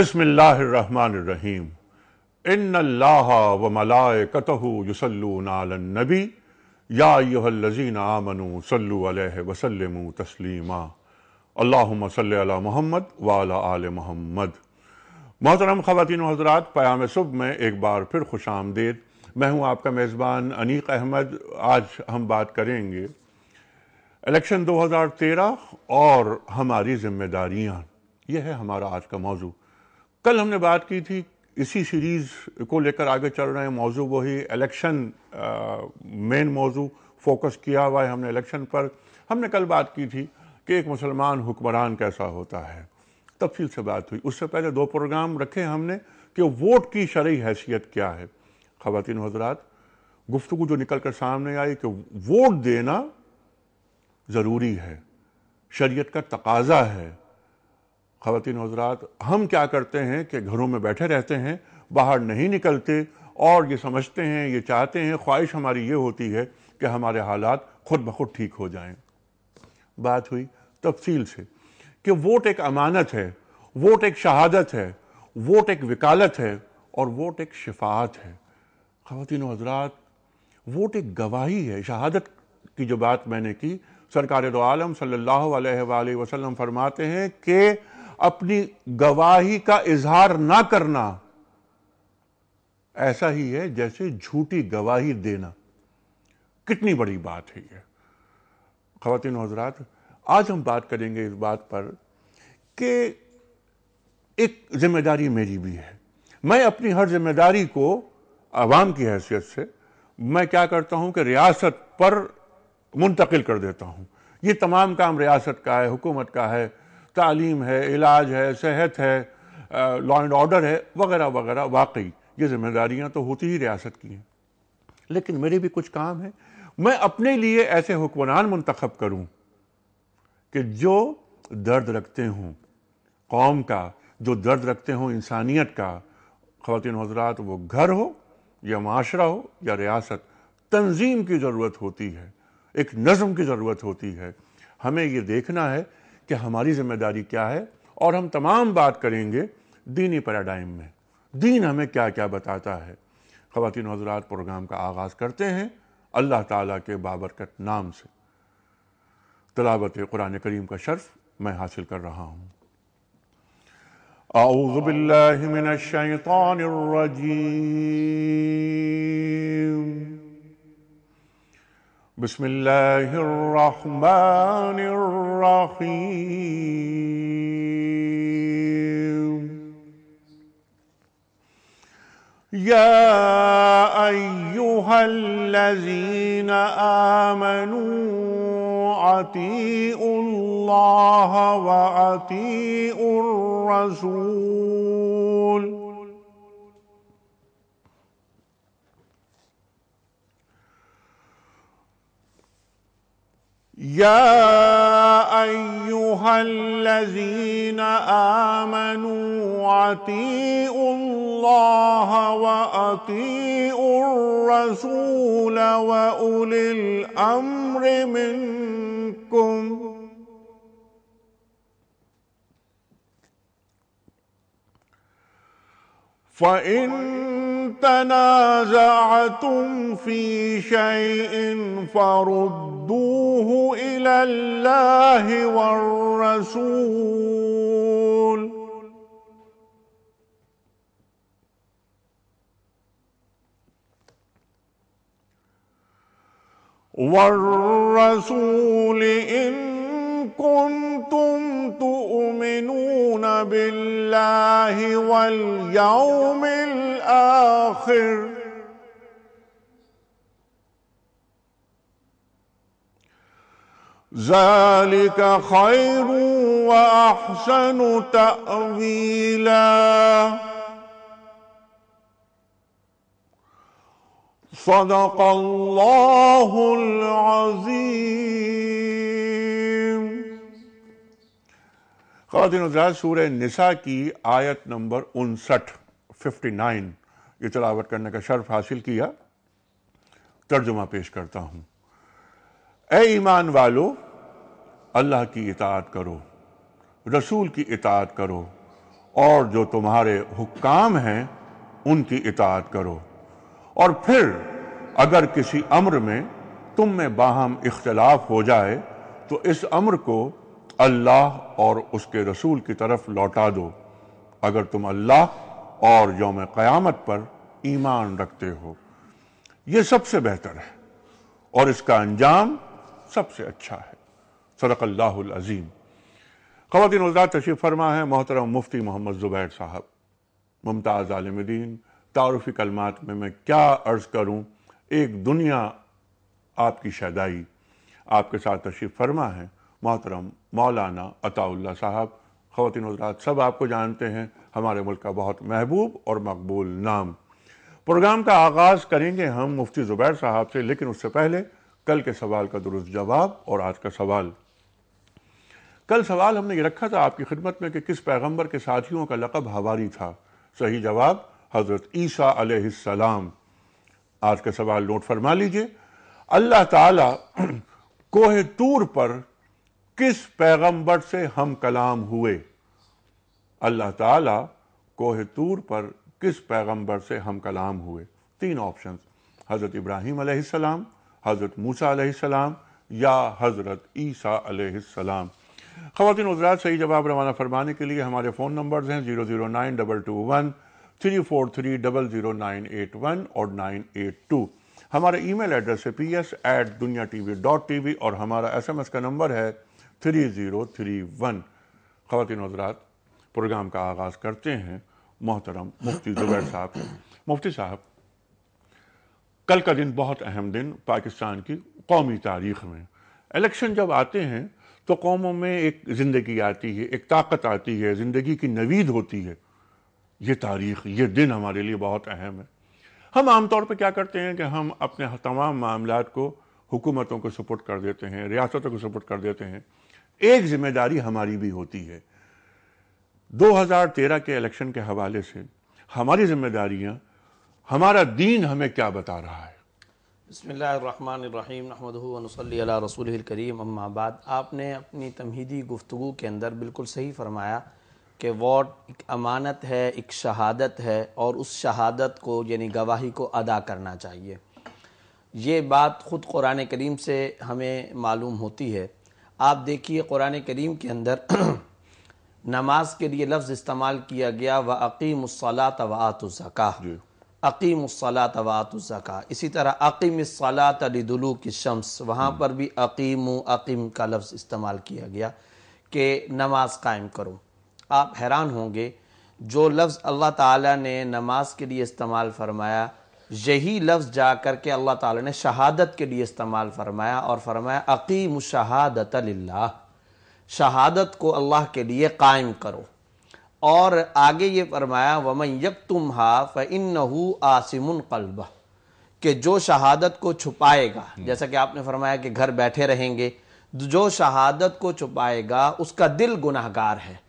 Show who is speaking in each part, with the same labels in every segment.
Speaker 1: बिसमीम इन अल्लाह व मलाए कसल्लूनबी याजीन आमनु सल्लु वसलम तस्लीमा अल्लाम सल महमद वाल आल महमद मोहतरम ख़वान हजरात प्याम सुबह में एक बार फिर खुश आमदेद मैं हूँ आपका मेज़बान अनीक अहमद आज हम बात करेंगे इलेक्शन 2013 और हमारी जिम्मेदारियाँ यह है हमारा आज का मौजू कल हमने बात की थी इसी सीरीज़ को लेकर आगे चल रहे हैं मौजू वही इलेक्शन मेन मौजू फोकस किया हुआ है हमने इलेक्शन पर हमने कल बात की थी कि एक मुसलमान हुक्मरान कैसा होता है तफसील से बात हुई उससे पहले दो प्रोग्राम रखे हमने कि वोट की शरय हैसियत क्या है ख़वान हजरात गुफ्तु जो निकल कर सामने आई कि वोट देना ज़रूरी है शरीयत का तकाजा है खातन हजरात हम क्या करते हैं कि घरों में बैठे रहते हैं बाहर नहीं निकलते और ये समझते हैं ये चाहते हैं ख्वाहिश हमारी ये होती है कि हमारे हालात खुद ब खुद ठीक हो जाएं। बात हुई तफसील से कि वोट एक अमानत है वोट एक शहादत है वोट एक वकालत है और वोट एक शिफात है ख़वान हजरात वोट एक गवाही है शहादत की जो बात मैंने की सरकार दो आलम सल्लल्लाहु वसल्लम फरमाते हैं कि अपनी गवाही का इजहार ना करना ऐसा ही है जैसे झूठी गवाही देना कितनी बड़ी बात है यह खातिन हजरात आज हम बात करेंगे इस बात पर कि एक जिम्मेदारी मेरी भी है मैं अपनी हर जिम्मेदारी को आवाम की हैसियत से मैं क्या करता हूं कि रियासत पर मुंतकिल कर देता हूँ ये तमाम काम रियासत का है हुकूमत का है तालीम है इलाज है सेहत है लॉ एंड ऑर्डर है वगैरह वगैरह वाकई ये जिम्मेदारियाँ तो होती ही रियासत की हैं लेकिन मेरे भी कुछ काम हैं मैं अपने लिए ऐसे हुक्मरान मंतखब करूँ कि जो दर्द रखते हों कौम का जो दर्द रखते हों इंसानियत का खातिन हजरात वो घर हो या माशरा हो या रियासत तंजीम की ज़रूरत होती है एक नज़म की ज़रूरत होती है हमें ये देखना है कि हमारी जिम्मेदारी क्या है और हम तमाम बात करेंगे दीनी पैराडाइम में दीन हमें क्या क्या बताता है खातिन हजरात प्रोग्राम का आगाज़ करते हैं अल्लाह ताला के बाबरकत नाम से तलावत कुरान करीम का शर्फ मैं हासिल कर रहा हूँ
Speaker 2: بسم الله الرحمن الرحيم يا أيها الذين آمنوا أطيعوا الله وأطيعوا الرسول يا أيها الذين آمنوا اطيعوا الله وأطيئوا الرسول وأولي الأمر منكم فإن تنازعتم في شيء فردوه إلى الله والرسول والرسول إن كنتم تؤمنون بالله واليوم الآخر ذلك خير وأحسن تأويلا
Speaker 1: صدق الله العظيم खातिन सूर निसा की आयत नंबर उनसठ फिफ्टी नाइन ये तलावत करने का शर्फ हासिल किया तर्जुमा पेश करता हूँ ए ईमान वालो अल्लाह की इतात करो रसूल की इतात करो और जो तुम्हारे हुक्काम हैं उनकी इतात करो और फिर अगर किसी अम्र में तुम में बाहम इख्तलाफ हो जाए तो इस अम्र को अल्लाह और उसके रसूल की तरफ लौटा दो अगर तुम अल्लाह और योम क़यामत पर ईमान रखते हो यह सबसे बेहतर है और इसका अंजाम सबसे अच्छा है सदक अल्लाज़ीम ख़वान तशीफ तशरीफ़ फरमा है मोहतरम मुफ्ती मोहम्मद ज़ुबैर साहब मुमताज़ आलमदीन तारफ़ी कलमात में मैं क्या अर्ज़ करूँ एक दुनिया आपकी शदाई आपके साथ तशीफ़ फरमा है मोहतरम मौलाना अताउल्ला साहब ख़वान हजरात सब आपको जानते हैं हमारे मुल्क का बहुत महबूब और मकबूल नाम प्रोग्राम का आगाज़ करेंगे हम मुफ्ती ज़ुबैर साहब से लेकिन उससे पहले कल के सवाल का दुरुस्त जवाब और आज का सवाल कल सवाल हमने ये रखा था आपकी खिदमत में कि किस पैगंबर के साथियों का लकब हवारी था सही जवाब हज़रत ईसा सलाम आज का सवाल नोट फरमा लीजिए अल्लाह ताला कोहे तूर पर किस पैगंबर से हम कलाम हुए अल्लाह ताला कोहतूर पर किस पैगंबर से हम कलाम हुए तीन ऑप्शन हज़रत इब्राहिम अलैहिस्सलाम हज़रत मूसा अलैहिस्सलाम या हज़रत ईसा अलैहिस्सलाम ख़वातिन हजरात सही जवाब रवाना फरमाने के लिए हमारे फ़ोन नंबर्स हैं zero zero nine double two one three four three double zero nine eight one और नाइन एट टू हमारा ईमेल एड्रेस है P S at Dunya T V dot T V और हमारा एस एम एस का number है three zero three one ख़वान हजरात program का आगाज़ करते हैं मोहतरम मुफ्ती ज़ुबैर साहब मुफ्ती साहब कल का दिन बहुत अहम दिन पाकिस्तान की कौमी तारीख में इलेक्शन जब आते हैं तो कौमों में एक ज़िंदगी आती है एक ताकत आती है ज़िंदगी की नवीद होती है ये तारीख ये दिन हमारे लिए बहुत अहम है हम आमतौर पर क्या करते हैं कि हम अपने तमाम मामला को हुकूमतों को सपोर्ट कर देते हैं रियासतों को सपोर्ट कर देते हैं एक जिम्मेदारी हमारी भी होती है 2013 के इलेक्शन के हवाले से हमारी जिम्मेदारियां हमारा दीन हमें क्या बता रहा
Speaker 3: है बसमिल रसूल करीम अम्माबाद आपने अपनी तमहीदी गुफ्तु के अंदर बिल्कुल सही फरमाया कि वोट एक अमानत है एक शहादत है और उस शहादत को यानी गवाही को अदा करना चाहिए ये बात ख़ुद कुरान करीम से हमें मालूम होती है आप देखिए कुरान करीम के अंदर नमाज के लिए लफ्ज़ इस्तेमाल किया गया व अकीमसला तवातुज़का अकीमसला जक़ा इसी तरह अकीमसला तदलू की शम्स वहाँ पर भी अकीम अकीम का लफ्ज़ इस्तेमाल किया गया कि नमाज कायम करो आप हैरान होंगे जो लफ्ज़ अल्लाह ताला ने नमाज के लिए इस्तेमाल फरमाया यही लफ्ज़ जा कर के अल्लाह ताला ने शहादत के लिए इस्तेमाल फरमाया और फरमाया अकीम शहादत शहादत को अल्लाह के लिए कायम करो और आगे ये फरमाया वमन यक तुम हा फ़िन आसिम कि जो शहादत को छुपाएगा हम्म। जैसा कि आपने फरमाया कि घर बैठे रहेंगे जो शहादत को छुपाएगा उसका दिल गुनाहगार है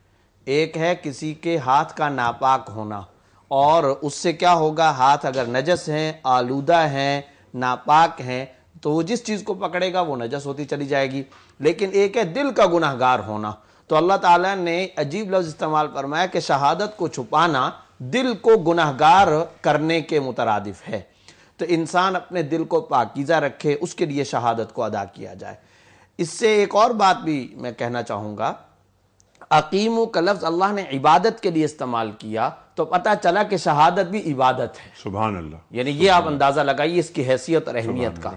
Speaker 3: एक है किसी के हाथ का नापाक होना और उससे क्या होगा हाथ अगर नजस हैं आलूदा हैं नापाक हैं तो वो जिस चीज़ को पकड़ेगा वो नजस होती चली जाएगी लेकिन एक है दिल का गुनाहगार होना तो अल्लाह ताला ने अजीब लफ्ज़ इस्तेमाल फरमाया कि शहादत को छुपाना दिल को गुनाहगार करने के मुतरदफ है तो इंसान अपने दिल को पाकिज़ा रखे उसके लिए शहादत को अदा किया जाए इससे एक और बात भी मैं कहना चाहूँगा अकीम का लफ्ज़ अल्लाह ने इबादत के लिए इस्तेमाल किया तो पता चला कि शहादत भी इबादत है सुबह अल्लाह यानी ये आप अंदाज़ा लगाइए इसकी हैसियत और अहमियत का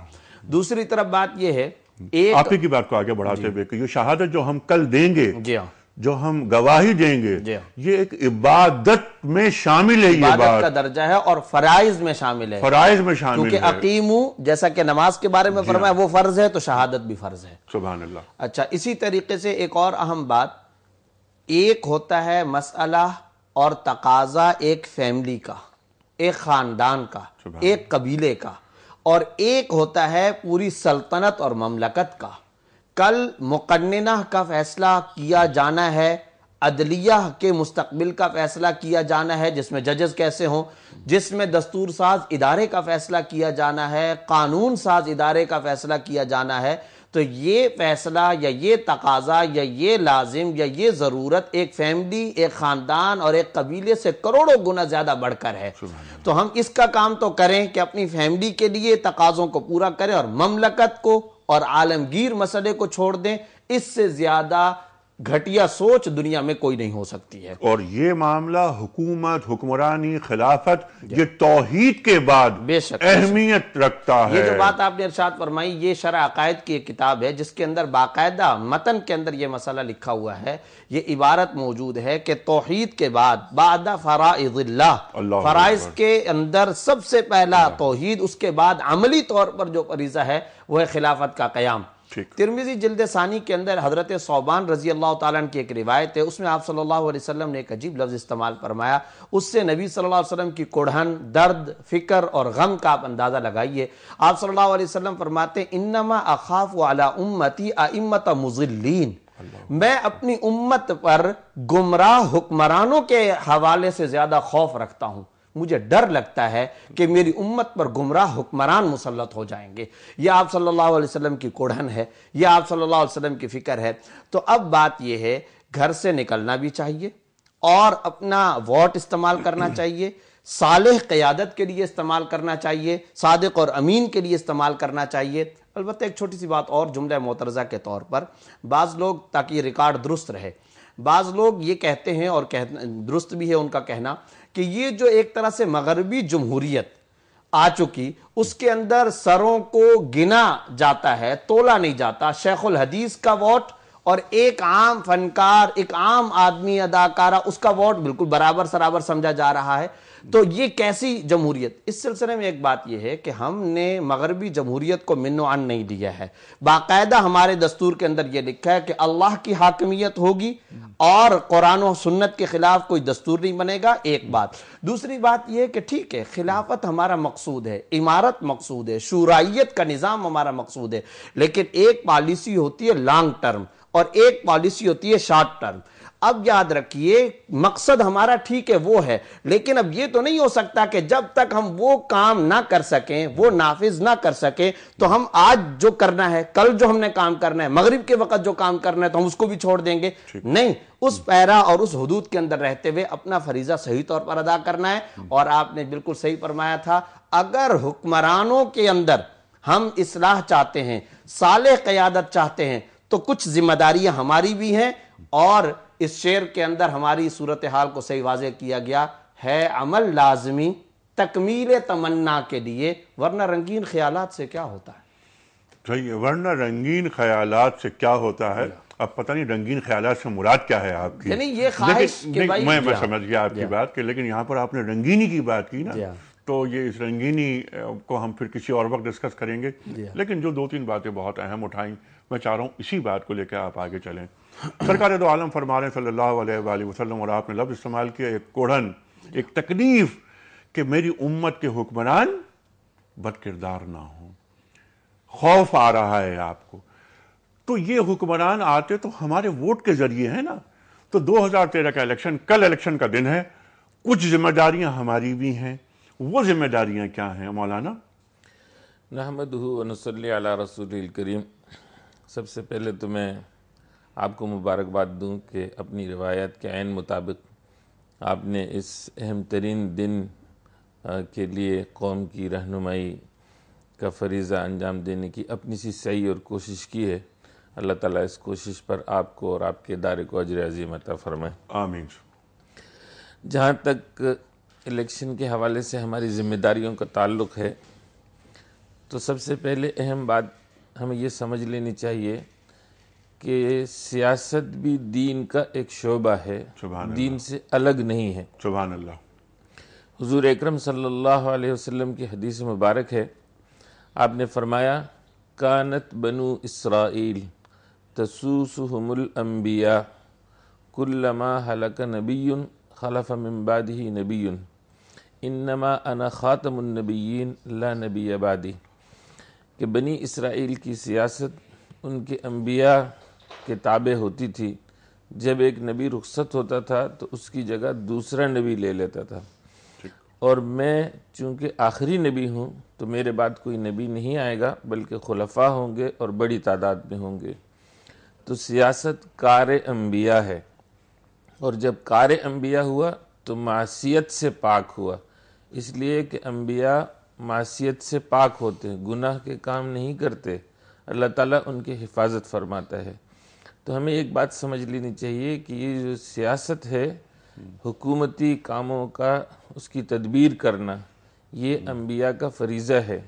Speaker 3: दूसरी तरफ बात यह है एक आप ही की बात
Speaker 1: को आगे बढ़ाते हुए कि शहादत जो हम कल देंगे जी हाँ जो हम गवाही देंगे हाँ। ये एक इबादत में शामिल है ये बात का
Speaker 3: दर्जा है और फराइज में शामिल है फराइज में शामिल क्योंकि अकीमू जैसा कि नमाज के बारे में फरमाया हाँ। वो फर्ज है तो शहादत भी फर्ज है सुबह अल्लाह अच्छा इसी तरीके से एक और अहम बात एक होता है मसला और तकाजा एक फैमिली का एक ख़ानदान का एक कबीले का और एक होता है पूरी सल्तनत और ममलकत का कल मुकन्ना का फ़ैसला किया जाना है अदलिया के मुस्तबिल का फ़ैसला किया जाना है जिसमें जजेस कैसे हों जिसमें दस्तूर साज इदारे का फ़ैसला किया जाना है कानून साज इदारे का फ़ैसला किया जाना है तो ये फैसला या ये तकाजा या ये लाजिम या ये ज़रूरत एक फैमिली एक ख़ानदान और एक कबीले से करोड़ों गुना ज़्यादा बढ़कर है तो हम इसका काम तो करें कि अपनी फैमिली के लिए तकाज़ों को पूरा करें और ममलकत को और आलमगीर मसले को छोड़ दें इससे ज़्यादा घटिया सोच दुनिया में कोई नहीं हो सकती है
Speaker 1: और ये मामला हुकूमत हुक्मरानी खिलाफत ये तोहीद के बाद बेशक अहमियत रखता है ये जो बात
Speaker 3: आपने इरशाद फरमाई ये शरा अकायद की एक किताब है जिसके अंदर बाकायदा मतन के अंदर ये मसला लिखा हुआ है ये इबारत मौजूद है कि तोहीद के बाद बाद फ़राइज़ल्ला फ़राइज़ के अंदर सबसे पहला तोहीद उसके बाद अमली तौर पर जो फरीज़ा है वह खिलाफत का क्याम तिरमिजी जल्द सानी के अंदर हज़रत सौबान रजी अल्लाह तन की एक रिवायत है उसमें आप सल्लल्लाहु अलैहि वसल्लम ने एक अजीब लफ्ज़ इस्तेमाल फरमाया उससे नबी सल्लल्लाहु अलैहि वसल्लम की कोढ़न दर्द फ़िक्र और गम का आप अंदाज़ा लगाइए आप सल्लल्लाहु अलैहि वसल्लम फरमाते हैं इन्नमा अखाफ वाला उम्मती अम्मत मुजिलीन मैं अपनी उम्मत पर गुमराह हुक्मरानों के हवाले से ज़्यादा खौफ रखता हूँ मुझे डर लगता है कि मेरी उम्मत पर गुमराह हुक्मरान मुसलत हो जाएंगे यह आप सल्लल्लाहु अलैहि वसल्लम की कोढ़न है यह आप सल्लल्लाहु अलैहि वसल्लम की फ़िक्र है तो अब बात यह है घर से निकलना भी चाहिए और अपना वोट इस्तेमाल करना चाहिए साल क़्यादत के लिए इस्तेमाल करना चाहिए सादक और अमीन के लिए इस्तेमाल करना चाहिए अलबत्त एक छोटी सी बात और जुमला मोतरज़ा के तौर पर बाज़ लोग ताकि रिकॉर्ड दुरुस्त रहे बाज़ लोग ये कहते हैं और कह दुरुस्त भी है उनका कहना कि ये जो एक तरह से मगरबी जमहूरियत आ चुकी उसके अंदर सरों को गिना जाता है तोला नहीं जाता शेखुल हदीस का वोट और एक आम फनकार एक आम आदमी अदाकारा उसका वोट बिल्कुल बराबर सराबर समझा जा रहा है तो ये कैसी जमहूरियत इस सिलसिले में एक बात यह है कि हमने मगरबी जमहूरियत को मिनोआन नहीं दिया है बाकायदा हमारे दस्तूर के अंदर यह लिखा है कि अल्लाह की हाकमियत होगी और कुरान और सुन्नत के खिलाफ कोई दस्तूर नहीं बनेगा एक बात दूसरी बात यह कि ठीक है खिलाफत हमारा मकसूद है इमारत मकसूद है शुराइत का निज़ाम हमारा मकसूद है लेकिन एक पॉलिसी होती है लॉन्ग टर्म और एक पॉलिसी होती है शॉर्ट टर्म अब याद रखिए मकसद हमारा ठीक है वो है लेकिन अब ये तो नहीं हो सकता कि जब तक हम वो काम ना कर सकें वो नाफिज ना कर सकें तो हम आज जो करना है कल जो हमने काम करना है मगरिब के वक्त जो काम करना है तो हम उसको भी छोड़ देंगे नहीं उस पैरा और उस हदूद के अंदर रहते हुए अपना फरीजा सही तौर पर अदा करना है हम्म। और आपने बिल्कुल सही फरमाया था अगर हुक्मरानों के अंदर हम इसलाह चाहते हैं साल क्यादत चाहते हैं तो कुछ जिम्मेदारियां हमारी भी हैं और इस शेर के अंदर हमारी सूरत हाल को सही वाजे किया गया है अमल लाजमी तकमील तमन्ना के लिए वरना रंगीन ख्याल से क्या होता है
Speaker 1: सही है वरना रंगीन ख्याल से क्या होता है अब पता नहीं रंगीन ख्याल से मुराद क्या है आपकी यानी ये ख्वाहिश भाई मैं मैं समझ गया आपकी बात कि लेकिन यहाँ पर आपने रंगीनी की बात की ना तो ये इस रंगीनी को हम फिर किसी और वक्त डिस्कस करेंगे लेकिन जो दो तीन बातें बहुत अहम उठाई मैं चाह रहा हूँ इसी बात को लेकर आप आगे चलें सरकार दो तो आलम फरमा रहे सल्लल्लाहु और आपने लफ्ज़ इस्तेमाल किया एक कोढ़न एक तकलीफ कि मेरी उम्मत के हुक्मरान बद किरदार ना हो खौफ आ रहा है आपको तो ये हुक्मरान आते तो हमारे वोट के जरिए है ना तो 2013 का इलेक्शन कल इलेक्शन का दिन है कुछ जिम्मेदारियां हमारी भी हैं वो जिम्मेदारियां क्या हैं मौलाना
Speaker 4: नहमद नसल्ला रसूल करीम सबसे पहले तो मैं आपको मुबारकबाद दूँ कि अपनी रिवायत के आन मुताबिक आपने इस अहम तरीन दिन के लिए कौम की रहनुमाई का फरीज़ा अंजाम देने की अपनी सी सही और कोशिश की है अल्लाह ताला इस कोशिश पर आपको और आपके इदारे को अजर अजीम अता फ़रमाए आमीन जहाँ तक इलेक्शन के हवाले से हमारी ज़िम्मेदारियों का ताल्लुक़ है तो सबसे पहले अहम बात हमें ये समझ लेनी चाहिए कि सियासत भी दीन का एक शोबा है दीन से अलग नहीं है चुबान अल्लाह हजूर अक्रम सल्लल्लाहु अलैहि वसल्लम की हदीस मुबारक है आपने फरमाया कानत बनु इसराइल तसूसहमुलम्बिया कुल्लमा हलक नबीन खलफ मम्बादी नबीन इन्नमा अना ख़ातमनबीन ला नबी आबादी कि बनी इसराइल की सियासत उनके अम्बिया किताबें होती थी जब एक नबी रुखसत होता था तो उसकी जगह दूसरा नबी ले लेता था और मैं चूंकि आखिरी नबी हूँ तो मेरे बाद कोई नबी नहीं आएगा बल्कि खुलफा होंगे और बड़ी तादाद में होंगे तो सियासत कार अम्बिया है और जब कार अम्बिया हुआ तो मासीत से पाक हुआ इसलिए कि अम्बिया मासीत से पाक होते हैं गुनाह के काम नहीं करते अल्लाह ताला उनकी हिफाजत फरमाता है तो हमें एक बात समझ लेनी चाहिए कि ये जो सियासत है हुकूमती कामों का उसकी तदबीर करना ये अम्बिया का फरीज़ा है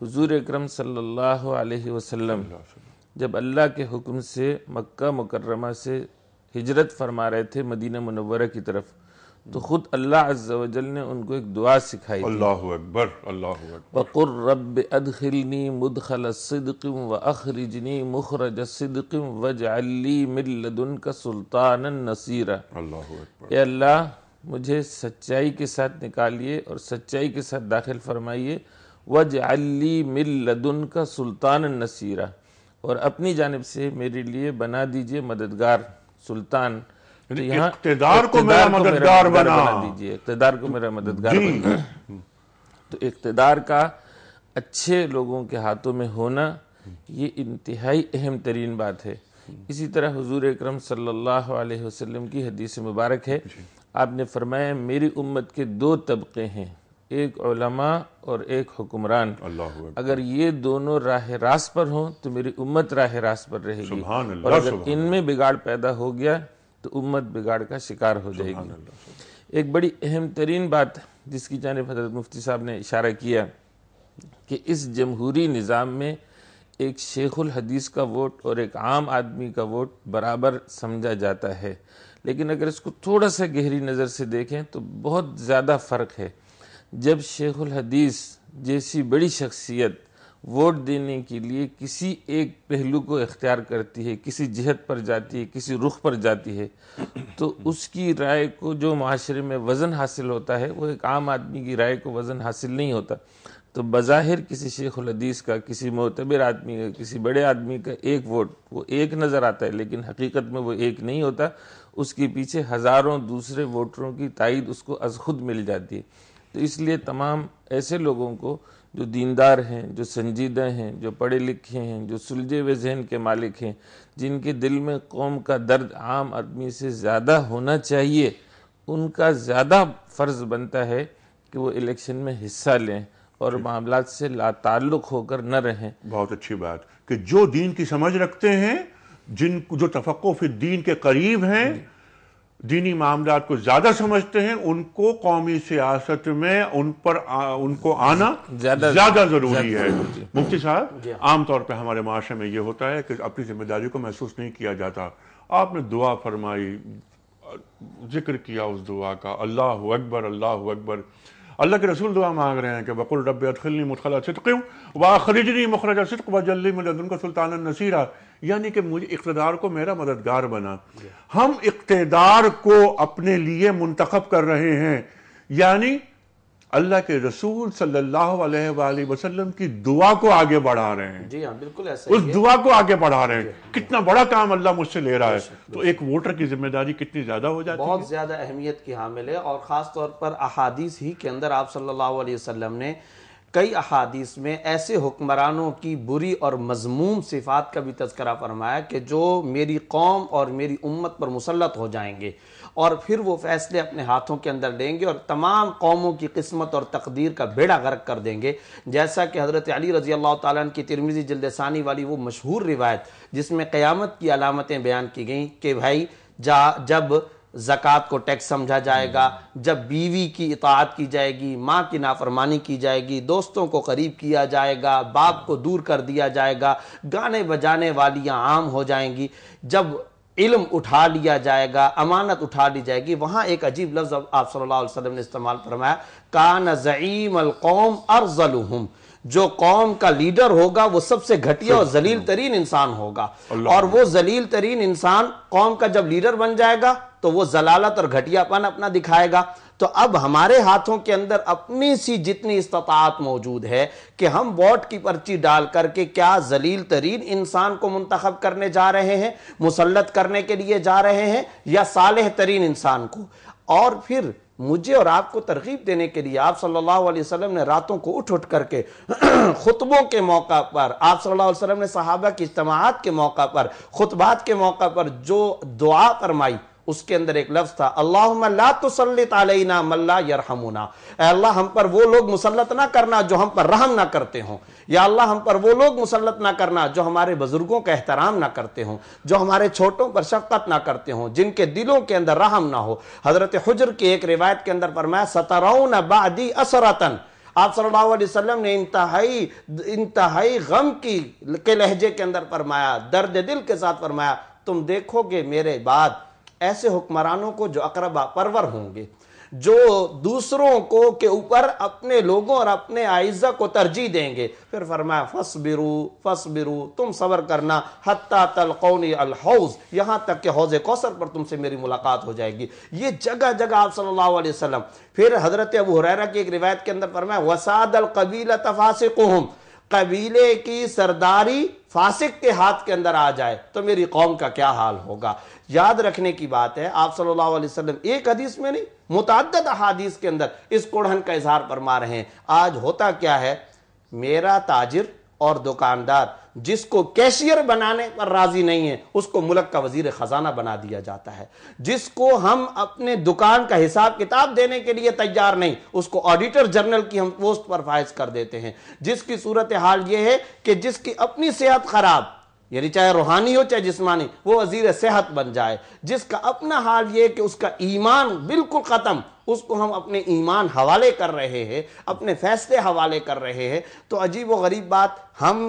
Speaker 4: हुजूर अकरम सल्लल्लाहु अलैहि वसल्लम जब अल्लाह के हुक्म से मक्का मुकर्रमा से हिजरत फरमा रहे थे मदीना मनवरा की तरफ़ तो खुद अल्लाह अज्जल ने उनको एक दुआ सिखाई अल्लाह अकबर अल्लाह बकुर रब अदखिलनी मुदखल सिदकम व अखरिजनी मुखरज सिदकम व जल्ली मिल्लदन का सुल्तान नसीरा अल्लाह अल्लाह मुझे सच्चाई के साथ निकालिए और सच्चाई के साथ दाखिल फरमाइए व जल्ली मिल्लदन का सुल्तान नसीरा और अपनी जानब से मेरे लिए बना दीजिए मददगार सुल्तान तो यहाँ इकतदार को मेरा मददगार बना दीजिए इकतदार को मेरा मददगार तो इकतदार का अच्छे लोगों के हाथों में होना ये इंतहाई अहम तरीन बात है इसी तरह हजूर अक्रम सल्लल्लाहु अलैहि वसल्लम की हदीस मुबारक है आपने फरमाया मेरी उम्मत के दो तबके हैं एक ओलमा और एक हुक्मरान अगर ये दोनों राह रास्त पर हों तो मेरी उम्मत राह रास्त पर रहेगी और अगर इनमें बिगाड़ पैदा हो गया तो उम्मत बिगाड़ का शिकार हो जाएगी एक बड़ी अहम तरीन बात जिसकी जानब हजरत मुफ्ती साहब ने इशारा किया कि इस जमहूरी निज़ाम में एक शेखुल हदीस का वोट और एक आम आदमी का वोट बराबर समझा जाता है लेकिन अगर इसको थोड़ा सा गहरी नज़र से देखें तो बहुत ज़्यादा फ़र्क है जब शेखुल हदीस जैसी बड़ी शख्सियत वोट देने के लिए किसी एक पहलू को इख्तियार करती है किसी जहत पर जाती है किसी रुख पर जाती है तो उसकी राय को जो माशरे में वज़न हासिल होता है वो एक आम आदमी की राय को वज़न हासिल नहीं होता तो बज़ाहिर किसी शेख हदीस का किसी मोतबर आदमी का किसी बड़े आदमी का एक वोट वो एक नज़र आता है लेकिन हकीकत में वो एक नहीं होता उसके पीछे हज़ारों दूसरे वोटरों की तइद उसको अज खुद मिल जाती है तो इसलिए तमाम ऐसे लोगों को जो दीनदार हैं जो संजीदा हैं जो पढ़े लिखे हैं जो सुलझे हुए जहन के मालिक हैं जिनके दिल में कौम का दर्द आम आदमी से ज़्यादा होना चाहिए उनका ज़्यादा फ़र्ज़ बनता है कि वो इलेक्शन में हिस्सा लें और मामला से लाताल्लुक होकर न रहें बहुत अच्छी बात कि जो दीन की समझ रखते हैं जिन
Speaker 1: जो तफक्फ़ दीन के करीब हैं दीनी मामला को ज्यादा समझते हैं उनको कौमी सियासत में उन पर आ, उनको आना ज्यादा जरूरी है मुफ्ती साहब आमतौर पर हमारे माशरे में ये होता है कि अपनी जिम्मेदारी को महसूस नहीं किया जाता आपने दुआ फरमाई जिक्र किया उस दुआ का अल्लाह अकबर अल्लाह अकबर अल्लाह के रसूल दुआ मांग रहे हैं कि बकुल रब अदखलनी मुखला सिद्क खरीजनी मुखरजा सिद्क वजल्ली का सुल्तान नसीरा यानी कि मुझे इकतदार को मेरा मददगार बना हम इकतदार को अपने लिए मुंतखब कर रहे हैं यानी अल्लाह के रसूल सल्लल्लाहु अलैहि वसल्लम की दुआ को आगे बढ़ा रहे हैं
Speaker 3: जी हाँ बिल्कुल ऐसा उस दुआ
Speaker 1: को आगे बढ़ा रहे हैं कितना बड़ा काम अल्लाह मुझसे ले रहा है तो एक वोटर की जिम्मेदारी कितनी ज्यादा हो जाती है
Speaker 3: बहुत ज्यादा अहमियत की हामिल है और खास तौर पर अहादीस ही के अंदर आप सल्लल्लाहु अलैहि वसल्लम ने कई अहादीस में ऐसे हुक्मरानों की बुरी और मजमूम सिफात का भी तस्करा फरमाया कि जो मेरी कौम और मेरी उम्मत पर मुसलत हो जाएंगे और फिर वो फैसले अपने हाथों के अंदर लेंगे और तमाम कौमों की किस्मत और तकदीर का बेड़ा गर्क कर देंगे जैसा कि हज़रत अली रजी अल्लाह ताली की तिरमिजी जल्दसानी वाली वो मशहूर रिवायत जिसमें क़्यामत की अलामतें बयान की गई कि भाई जा जब ज़क़़त को टैक्स समझा जाएगा हम्म। जब बीवी की इतात की जाएगी माँ की नाफरमानी की जाएगी दोस्तों को करीब किया जाएगा बाप को दूर कर दिया जाएगा गाने बजाने वालियाँ आम हो जाएंगी जब इल्म उठा लिया जाएगा अमानत उठा ली जाएगी वहाँ एक अजीब लफ्ज़ आप सल्लल्लाहु अलैहि वसल्लम ने इस्तेमाल फरमाया कान ज़ईम अलकौम अर्जलहम जो कौम का लीडर होगा वो सबसे घटिया और जलील हाँ। तरीन इंसान होगा और वो जलील तरीन इंसान कौम का जब लीडर बन जाएगा तो वो जलालत और घटियापन अपना दिखाएगा तो अब हमारे हाथों के अंदर अपनी सी जितनी इस्तात मौजूद है कि हम वोट की पर्ची डाल करके क्या जलील तरीन इंसान को मुंतखब करने जा रहे हैं मुसलत करने के लिए जा रहे हैं या साले तरीन इंसान को और फिर मुझे और आपको तरकीब देने के लिए आप सल्लल्लाहु अलैहि वसल्लम ने रातों को उठ उठ करके खुतबों के मौका पर आप सल्लल्लाहु अलैहि वसल्लम ने सहाबा की इज्तमात के मौका पर खुतबात के मौका पर जो दुआ फरमाई उसके अंदर एक लफ्ज था अल्लाह तसलत अलना मल्ला यरहमुना अल्लाह हम पर वो लोग मुसलत ना करना जो हम पर रहम ना करते हों या अल्लाह हम पर वो लोग मुसलत ना करना जो हमारे बुजुर्गों का एहतराम ना करते हों जो हमारे छोटों पर शफकत ना करते हों जिनके दिलों के अंदर रहम ना हो हजरत हजर की एक रिवायत के अंदर फरमाया सतरौन बादी असरतन आप सल्लल्लाहु अलैहि वसल्लम ने इंतहाई इंतहाई गम की के लहजे के अंदर फरमाया दर्द दिल के साथ फरमाया तुम देखोगे मेरे बाद ऐसे हुक्मरानों को जो अकरबा परवर होंगे जो दूसरों को के ऊपर अपने लोगों और अपने आइज़ा को तरजीह देंगे फिर फरमाया फस बिरू फस बिरू तुम सबर करना हत्ता तलकौनी अलहौज यहाँ तक कि हौज कौसर पर तुमसे मेरी मुलाकात हो जाएगी ये जगह जगह आप सल्लल्लाहु अलैहि वसल्लम फिर हज़रत अबू हुरैरा की एक रिवायत के अंदर फरमाया वसाद अल कबीला तफासिकुहम कबीले की सरदारी फासिक के हाथ के अंदर आ जाए तो मेरी कौम का क्या हाल होगा याद रखने की बात है आप सल्लल्लाहु अलैहि वसल्लम एक हदीस में नहीं मुतद अदीस के अंदर इस कोढ़न का इजहार फरमा रहे हैं आज होता क्या है मेरा ताजिर और दुकानदार जिसको कैशियर बनाने पर राजी नहीं है उसको मुल्क का वजीर खजाना बना दिया जाता है जिसको हम अपने दुकान का हिसाब किताब देने के लिए तैयार नहीं उसको ऑडिटर जनरल की हम पोस्ट पर फायज कर देते हैं जिसकी सूरत हाल यह है कि जिसकी अपनी सेहत खराब यानी चाहे रूहानी हो चाहे जिसमानी वो वजीर सेहत बन जाए जिसका अपना हाल ये कि उसका ईमान बिल्कुल ख़त्म उसको हम अपने ईमान हवाले कर रहे हैं अपने फैसले हवाले कर रहे हैं तो अजीब व गरीब बात हम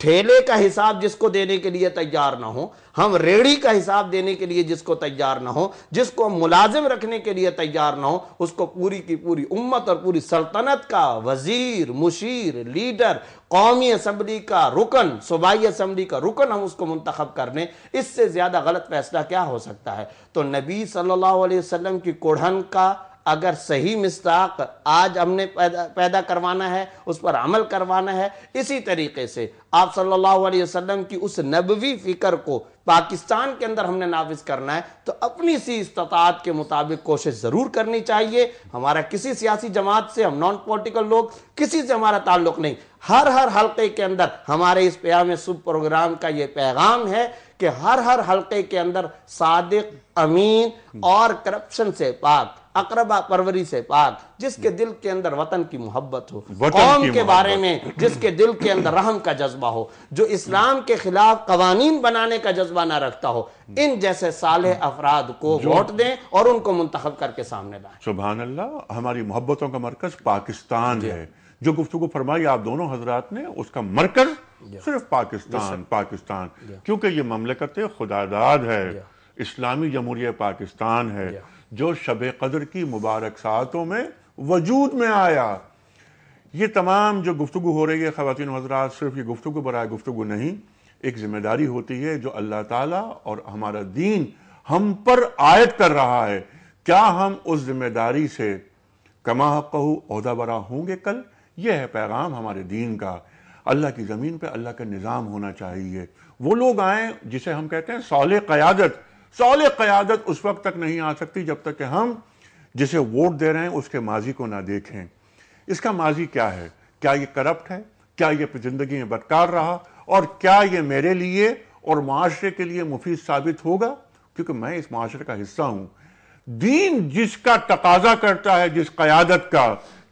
Speaker 3: ठेले का हिसाब जिसको देने के लिए तैयार ना हो हम रेड़ी का हिसाब देने के लिए जिसको तैयार ना हो जिसको हम मुलाजिम रखने के लिए तैयार ना हो उसको पूरी की पूरी उम्मत और पूरी सल्तनत का वजीर मुशीर लीडर कौमी असम्बली का रुकन सूबाई असम्बली का रुकन हम उसको मंतखब करने इससे ज़्यादा गलत फैसला क्या हो सकता है तो नबी सल्लल्लाहु अलैहि वसल्लम की कोढ़न का अगर सही मिस्ताक आज हमने पैदा पैदा करवाना है उस पर अमल करवाना है इसी तरीके से आप सल्लल्लाहु अलैहि वसल्लम की उस नबवी फ़िक्र को पाकिस्तान के अंदर हमने नाफिज करना है तो अपनी सी इस्तात के मुताबिक कोशिश ज़रूर करनी चाहिए हमारा किसी सियासी जमात से हम नॉन पॉलिटिकल लोग किसी से हमारा ताल्लुक नहीं हर हर हलके के अंदर हमारे इस प्याम सुब प्रोग्राम का ये पैगाम है कि हर हर हलके के अंदर सादिक अमीन और करप्शन से पाक अकरबा परवरी से पाक जिसके दिल के अंदर वतन की मोहब्बत हो कौम के बारे में जिसके दिल के अंदर रहम का जज्बा हो जो इस्लाम के खिलाफ कवानीन बनाने का जज्बा ना रखता हो इन जैसे साले अफराद को वोट दें और उनको मुंतखब करके सामने लाए
Speaker 1: सुबह अल्लाह हमारी मोहब्बतों का मरकज पाकिस्तान है जो गुफ्तु फरमाई आप दोनों हजरात ने उसका मरकज सिर्फ पाकिस्तान पाकिस्तान क्योंकि ये ममलकत खुदादाद है इस्लामी जमहूरिया पाकिस्तान है जो शब कदर की मुबारक सातों में वजूद में आया ये तमाम जो गुफ्तु हो रही है खातिन हजरात सिर्फ ये गुफ्तु बरए गुफ्तु नहीं एक जिम्मेदारी होती है जो अल्लाह ताला और हमारा दीन हम पर आयत कर रहा है क्या हम उस जिम्मेदारी से कमा कहू अहदा बरा होंगे कल यह है पैगाम हमारे दीन का अल्लाह की ज़मीन पर अल्लाह का निज़ाम होना चाहिए वो लोग आए जिसे हम कहते हैं सौल क़्यादत सौल क़्यादत उस वक्त तक नहीं आ सकती जब तक कि हम जिसे वोट दे रहे हैं उसके माजी को ना देखें इसका माजी क्या है क्या ये करप्ट है क्या ये ज़िंदगी में बदकार रहा और क्या ये मेरे लिए और माशरे के लिए मुफीद साबित होगा क्योंकि मैं इस माशरे का हिस्सा हूं दीन जिसका तकाजा करता है जिस क़्यादत का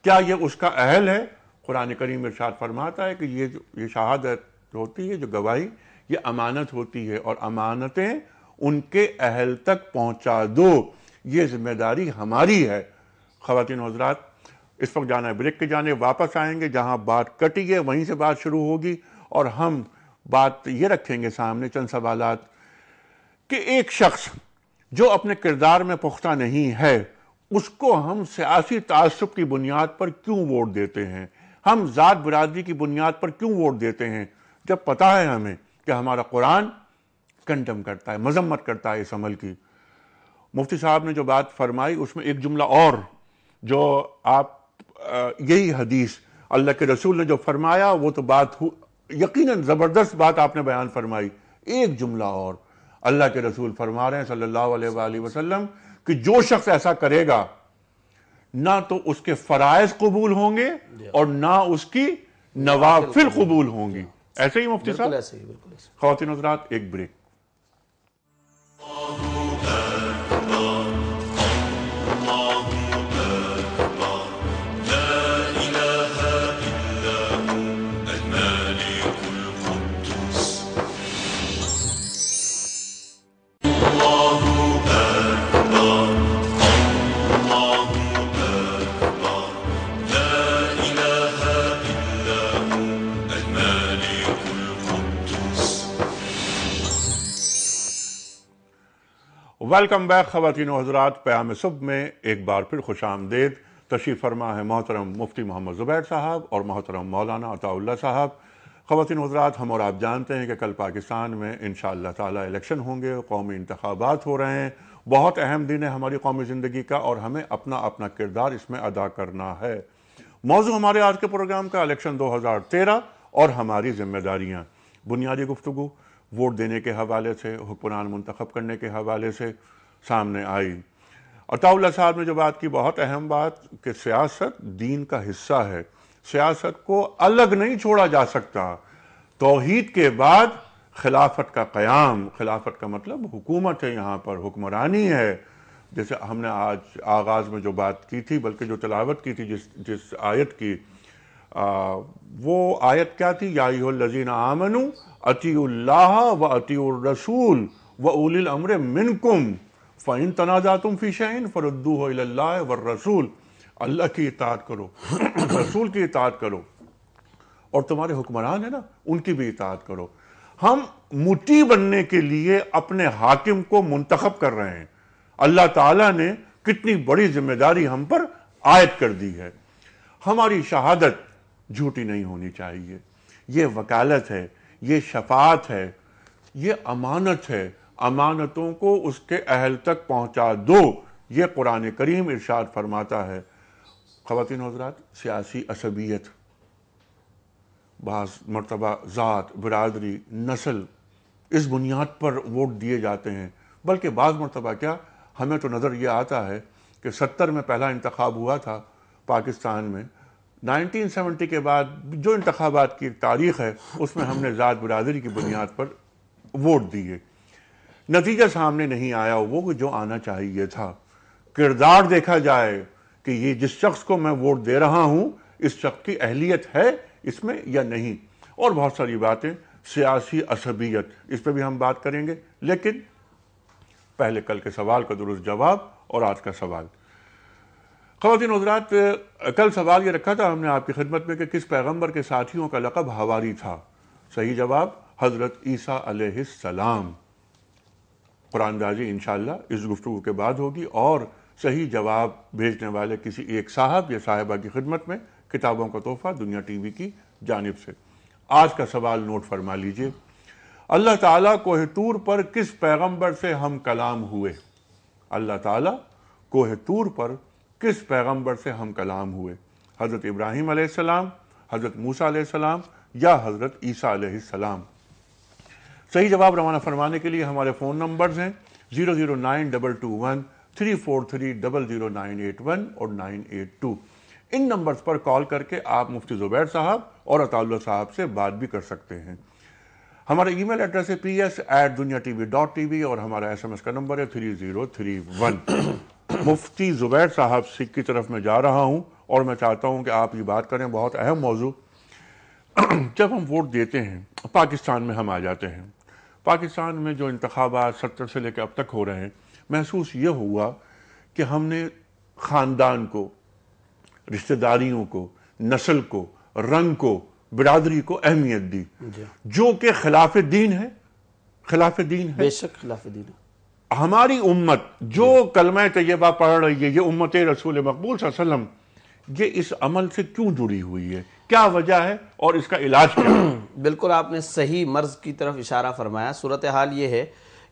Speaker 1: क्या ये उसका अहल है कुरान करीम इरशाद फरमाता है कि ये जो ये शहादत होती है जो गवाही ये अमानत होती है और अमानतें उनके अहल तक पहुंचा दो ये जिम्मेदारी हमारी है खातिन हजरात इस वक्त जाना है ब्रेक के जाने वापस आएंगे जहां बात कटी है वहीं से बात शुरू होगी और हम बात ये रखेंगे सामने चंद सवाल कि एक शख्स जो अपने किरदार में पुख्ता नहीं है उसको हम सियासी तसब की बुनियाद पर क्यों वोट देते हैं हम ज़ात बरदरी की बुनियाद पर क्यों वोट देते हैं जब पता है हमें कि हमारा कुरान कंडम करता है मजम्मत करता है इस अमल की मुफ्ती साहब ने जो बात फरमाई उसमें एक जुमला और जो आप यही हदीस अल्लाह के रसूल ने जो फरमाया वो तो बात यकीनन ज़बरदस्त बात आपने बयान फरमाई एक जुमला और अल्लाह के रसूल फरमा रहे हैं सल्लल्लाहु अलैहि वसल्लम कि जो शख्स ऐसा करेगा ना तो उसके फ़राइज कबूल होंगे और ना उसकी नवाफिल कबूल होंगी ऐसे ही मुफ्ती साहब खातिन हजरात एक ब्रेक वेलकम बैक खातिन हजरात प्याम सुब में एक बार फिर खुश आमदेद तशीफ़ फरमा है मोहतरम मुफ्ती मोहम्मद ज़ुबैर साहब और मोहतरम मौलाना अताउल्ला साहब ख़वान हजरात हम और आप जानते हैं कि कल पाकिस्तान में इन शाह इलेक्शन होंगे कौमी इंतबात हो रहे हैं बहुत अहम दिन है हमारी कौमी ज़िंदगी का और हमें अपना अपना किरदार इसमें अदा करना है मौजू हमारे आज के प्रोग्राम का इलेक्शन दो हज़ार तेरह और हमारी जिम्मेदारियाँ बुनियादी गुफ्तु वोट देने के हवाले से हुक्मरान मंतखब करने के हवाले से सामने आई अताउल्ला साहब ने जो बात की बहुत अहम बात कि सियासत दीन का हिस्सा है सियासत को अलग नहीं छोड़ा जा सकता तोहद के बाद खिलाफत का क़्याम खिलाफत का मतलब हुकूमत है यहाँ पर हुक्मरानी है जैसे हमने आज आगाज़ में जो बात की थी बल्कि जो तलावत की थी जिस जिस आयत की वो आयत क्या थी याजीन आमनु अतील्लाह व रसूल व उलिल अमर मिनकुम फ़ैन तनाजा तुम फ़िशाइन फ़रद्दू व रसूल अल्लाह की इतात करो रसूल की इतात करो और तुम्हारे हुक्मरान है ना उनकी भी इतात करो हम मुटी बनने के लिए अपने हाकिम को मुंतखब कर रहे हैं अल्लाह ताला ने कितनी बड़ी जिम्मेदारी हम पर आयत कर दी है हमारी शहादत झूठी नहीं होनी चाहिए ये वकालत है ये शफात है ये अमानत है अमानतों को उसके अहल तक पहुंचा दो ये कुरान करीम इरशाद फरमाता है ख़वान हजरात सियासी असबियत बाज मरतबा ज़ात बरदरी नस्ल इस बुनियाद पर वोट दिए जाते हैं बल्कि बाज़ मरतबा क्या हमें तो नज़र ये आता है कि सत्तर में पहला इंतखब हुआ था पाकिस्तान में 1970 के बाद जो इंतबात की तारीख है उसमें हमने ज़ात बरदरी की बुनियाद पर वोट दिए नतीजा सामने नहीं आया वो जो आना चाहिए था किरदार देखा जाए कि ये जिस शख्स को मैं वोट दे रहा हूँ इस शख्स की अहलियत है इसमें या नहीं और बहुत सारी बातें सियासी असबियत इस पर भी हम बात करेंगे लेकिन पहले कल के सवाल का दुरुस्त जवाब और आज का सवाल खातिन हजरात कल सवाल ये रखा था हमने आपकी खिदमत में कि किस पैगम्बर के साथियों का लकब हवारी था सही जवाब हज़रत ईसा सलाम कुरानदाजी इन इस गुफ्तु के बाद होगी और सही जवाब भेजने वाले किसी एक साहब या साहिबा की खिदमत में किताबों का तोहफ़ा दुनिया टी वी की जानब से आज का सवाल नोट फरमा लीजिए अल्लाह ताला कोहतूर पर किस पैगंबर से हम कलाम हुए अल्लाह ताला कोहतूर पर किस पैगम्बर से हम कलाम हुए हज़रत इब्राहिम आसमाम हज़रत मूसा आसमाम या हज़रत ईसा सलाम सही जवाब रवाना फरमाने के लिए हमारे फ़ोन नंबर्स हैं zero zero nine double two one three four three double zero nine eight one और नाइन एट टू इन नंबर्स पर कॉल करके आप मुफ्ती ज़ुबैर साहब और अताउल्ला साहब से बात भी कर सकते हैं हमारा ईमेल एड्रेस है P S at Dunya T V dot T V और हमारा एस एम एस का नंबर है three zero three one Mufti Zubair साहब सिख की तरफ मैं जा रहा हूँ और मैं चाहता हूँ कि आप ये बात करें बहुत अहम मौजू जब हम वोट देते हैं पाकिस्तान में हम आ जाते हैं पाकिस्तान में जो इंतबात सत्तर से लेकर अब तक हो रहे हैं महसूस ये हुआ कि हमने ख़ानदान को रिश्तेदारियों को नस्ल को रंग को बिरादरी को अहमियत दी जो कि खिलाफ दीन है खिलाफ दीन है बेशक खिलाफ दीन है हमारी उम्मत जो कलम तयबा पढ़ रही है ये उम्मत रसूल मकबूल वसलम ये इस अमल से क्यों जुड़ी हुई है
Speaker 3: क्या वजह है और इसका इलाज क्या है बिल्कुल आपने सही मर्ज की तरफ इशारा फरमाया सूरत हाल ये है